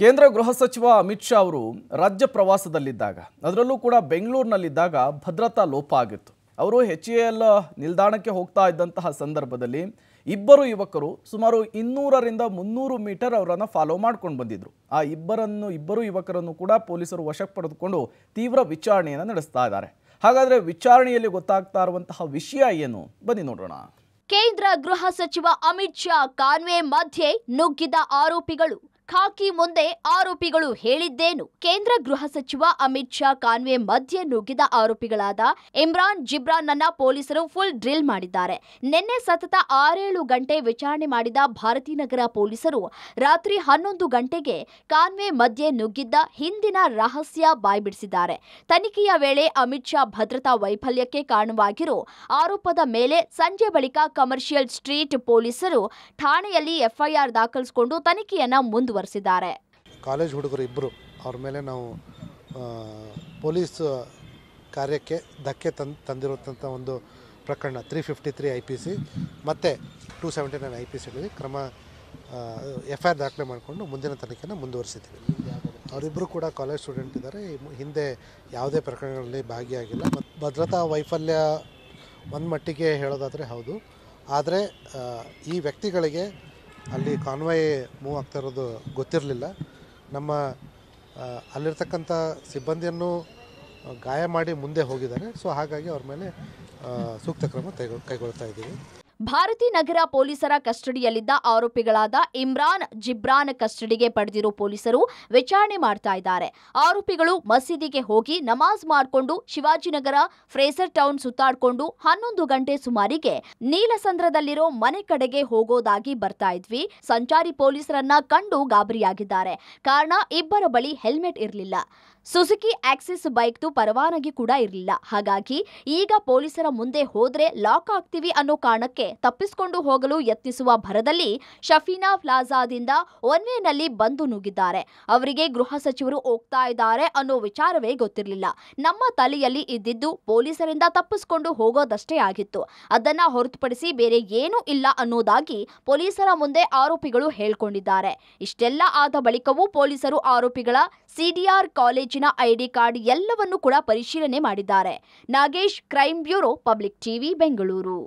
ಕೇಂದ್ರ ಗೃಹ ಸಚಿವ ಅಮಿತ್ ಶಾ ಅವರು ರಾಜ್ಯ ಪ್ರವಾಸದಲ್ಲಿದ್ದಾಗ ಅದರಲ್ಲೂ ಕೂಡ ಬೆಂಗಳೂರಿನಲ್ಲಿದ್ದಾಗ ಭದ್ರತಾ ಲೋಪ ಆಗಿತ್ತು ಅವರು ಎಚ್ ಎ ಎಲ್ ನಿಲ್ದಾಣಕ್ಕೆ ಹೋಗ್ತಾ ಇದ್ದಂತಹ ಸಂದರ್ಭದಲ್ಲಿ ಇಬ್ಬರು ಯುವಕರು ಸುಮಾರು ಇನ್ನೂರರಿಂದ ಮುನ್ನೂರು ಮೀಟರ್ ಅವರನ್ನು ಫಾಲೋ ಮಾಡ್ಕೊಂಡು ಬಂದಿದ್ದರು ಆ ಇಬ್ಬರನ್ನು ಇಬ್ಬರು ಯುವಕರನ್ನು ಕೂಡ ಪೊಲೀಸರು ವಶಕ್ಕೆ ಪಡೆದುಕೊಂಡು ತೀವ್ರ ವಿಚಾರಣೆಯನ್ನು ನಡೆಸ್ತಾ ಇದ್ದಾರೆ ಹಾಗಾದರೆ ವಿಚಾರಣೆಯಲ್ಲಿ ಗೊತ್ತಾಗ್ತಾ ಇರುವಂತಹ ವಿಷಯ ಏನು ಬನ್ನಿ ನೋಡೋಣ ಕೇಂದ್ರ ಗೃಹ ಸಚಿವ ಅಮಿತ್ ಶಾ ಕಾನ್ವೆ ಮಧ್ಯೆ ನುಗ್ಗಿದ ಆರೋಪಿಗಳು ಖಾಕಿ ಮುಂದೆ ಆರೋಪಿಗಳು ಹೇಳಿದ್ದೇನು ಕೇಂದ್ರ ಗೃಹ ಸಚಿವ ಅಮಿತ್ ಶಾ ಕಾನ್ವೆ ಮಧ್ಯೆ ನುಗ್ಗಿದ ಆರೋಪಿಗಳಾದ ಇಮ್ರಾನ್ ಜಿಬ್ರಾನ್ ನನ್ನ ಪೊಲೀಸರು ಫುಲ್ ಡ್ರಿಲ್ ಮಾಡಿದ್ದಾರೆ ನಿನ್ನೆ ಸತತ ಆರೇಳು ಗಂಟೆ ವಿಚಾರಣೆ ಮಾಡಿದ ಭಾರತೀನಗರ ಪೊಲೀಸರು ರಾತ್ರಿ ಹನ್ನೊಂದು ಗಂಟೆಗೆ ಕಾನ್ವೆ ಮಧ್ಯೆ ನುಗ್ಗಿದ್ದ ಹಿಂದಿನ ರಹಸ್ಯ ಬಾಯ್ಬಿಡಿಸಿದ್ದಾರೆ ತನಿಖೆಯ ವೇಳೆ ಅಮಿತ್ ಶಾ ಭದ್ರತಾ ವೈಫಲ್ಯಕ್ಕೆ ಕಾರಣವಾಗಿರೋ ಆರೋಪದ ಮೇಲೆ ಸಂಜೆ ಬಳಿಕ ಕಮರ್ಷಿಯಲ್ ಸ್ಟ್ರೀಟ್ ಪೊಲೀಸರು ಠಾಣೆಯಲ್ಲಿ ಎಫ್ಐಆರ್ ದಾಖಲಿಸಿಕೊಂಡು ತನಿಖೆಯನ್ನು ಮುಂದುವರೆಸಿದ್ದಾರೆ ಮುಂದುವರೆಸಿದ್ದಾರೆ ಕಾಲೇಜ್ ಹುಡುಗರು ಇಬ್ಬರು ಅವ್ರ ಮೇಲೆ ನಾವು ಪೊಲೀಸ್ ಕಾರ್ಯಕ್ಕೆ ಧಕ್ಕೆ ತಂದು ತಂದಿರುವಂಥ ಒಂದು ಪ್ರಕರಣ three fifty three I P C ಮತ್ತು two seventy nine I P ಸಿಗಳಲ್ಲಿ ಕ್ರಮ ಎಫ್ ಐ ಆರ್ ದಾಖಲೆ ಮಾಡಿಕೊಂಡು ಮುಂದಿನ ತನಿಖೆಯನ್ನು ಮುಂದುವರಿಸಿದ್ದೀವಿ ಅವರಿಬ್ಬರು ಕೂಡ ಕಾಲೇಜ್ ಸ್ಟೂಡೆಂಟ್ ಇದ್ದಾರೆ ಹಿಂದೆ ಯಾವುದೇ ಪ್ರಕರಣಗಳಲ್ಲಿ ಭಾಗಿಯಾಗಿಲ್ಲ ಮತ್ತು ಭದ್ರತಾ ವೈಫಲ್ಯ ಒಂದು ಮಟ್ಟಿಗೆ ಹೇಳೋದಾದರೆ ಹೌದು ಆದರೆ ಈ ವ್ಯಕ್ತಿಗಳಿಗೆ ಅಲ್ಲಿ ಕಾನ್ವಾಯ್ ಮೂವ್ ಆಗ್ತಾ ಇರೋದು ಗೊತ್ತಿರಲಿಲ್ಲ ನಮ್ಮ ಅಲ್ಲಿರ್ತಕ್ಕಂಥ ಸಿಬ್ಬಂದಿಯನ್ನು ಗಾಯ ಮಾಡಿ ಮುಂದೆ ಹೋಗಿದ್ದಾರೆ ಸೊ ಹಾಗಾಗಿ ಅವ್ರ ಮೇಲೆ ಸೂಕ್ತ ಕ್ರಮ ತೆಗೆ ಕೈಗೊಳ್ತಾ ಇದ್ದೀವಿ ನಗರ ಪೊಲೀಸರ ಕಸ್ಟಡಿಯಲ್ಲಿದ್ದ ಆರೋಪಿಗಳಾದ ಇಮ್ರಾನ್ ಜಿಬ್ರಾನ್ ಕಸ್ಟಡಿಗೆ ಪಡೆದಿರುವ ಪೊಲೀಸರು ವಿಚಾರಣೆ ಮಾಡ್ತಾ ಇದ್ದಾರೆ ಆರೋಪಿಗಳು ಮಸೀದಿಗೆ ಹೋಗಿ ನಮಾಜ್ ಮಾಡಿಕೊಂಡು ಶಿವಾಜಿನಗರ ಫ್ರೇಸರ್ ಟೌನ್ ಸುತ್ತಾಡ್ಕೊಂಡು ಹನ್ನೊಂದು ಗಂಟೆ ಸುಮಾರಿಗೆ ನೀಲಸಂದ್ರದಲ್ಲಿರೋ ಮನೆ ಕಡೆಗೆ ಹೋಗೋದಾಗಿ ಬರ್ತಾ ಇದ್ವಿ ಸಂಚಾರಿ ಪೊಲೀಸರನ್ನ ಕಂಡು ಗಾಬರಿಯಾಗಿದ್ದಾರೆ ಕಾರಣ ಇಬ್ಬರ ಬಳಿ ಹೆಲ್ಮೆಟ್ ಇರಲಿಲ್ಲ ಸುಸುಕಿ ಆಕ್ಸಿಸ್ ಬೈಕ್ದು ಪರವಾನಗಿ ಕೂಡ ಇರಲಿಲ್ಲ ಹಾಗಾಗಿ ಈಗ ಪೊಲೀಸರ ಮುಂದೆ ಹೋದ್ರೆ ಲಾಕ್ ಆಗ್ತೀವಿ ಅನ್ನೋ ಕಾರಣಕ್ಕೆ ತಪ್ಪಿಸಿಕೊಂಡು ಹೋಗಲು ಯತ್ನಿಸುವ ಭರದಲ್ಲಿ ಶಫೀನಾ ಪ್ಲಾಜಾದಿಂದ ಒನ್ವೇನಲ್ಲಿ ಬಂದು ನುಗ್ಗಿದ್ದಾರೆ ಅವರಿಗೆ ಗೃಹ ಸಚಿವರು ಹೋಗ್ತಾ ಇದ್ದಾರೆ ಅನ್ನೋ ವಿಚಾರವೇ ಗೊತ್ತಿರಲಿಲ್ಲ ನಮ್ಮ ತಲೆಯಲ್ಲಿ ಇದ್ದಿದ್ದು ಪೊಲೀಸರಿಂದ ತಪ್ಪಿಸಿಕೊಂಡು ಹೋಗೋದಷ್ಟೇ ಆಗಿತ್ತು ಅದನ್ನ ಹೊರತುಪಡಿಸಿ ಬೇರೆ ಏನೂ ಇಲ್ಲ ಅನ್ನೋದಾಗಿ ಪೊಲೀಸರ ಮುಂದೆ ಆರೋಪಿಗಳು ಹೇಳ್ಕೊಂಡಿದ್ದಾರೆ ಇಷ್ಟೆಲ್ಲ ಆದ ಬಳಿಕವೂ ಪೊಲೀಸರು ಆರೋಪಿಗಳ ಸಿಡಿಆರ್ ಕಾಲೇಜಿನ ಐಡಿ ಕಾರ್ಡ್ ಎಲ್ಲವನ್ನೂ ಕೂಡ ಪರಿಶೀಲನೆ ಮಾಡಿದ್ದಾರೆ Nagesh crime bureau public TV Bengaluru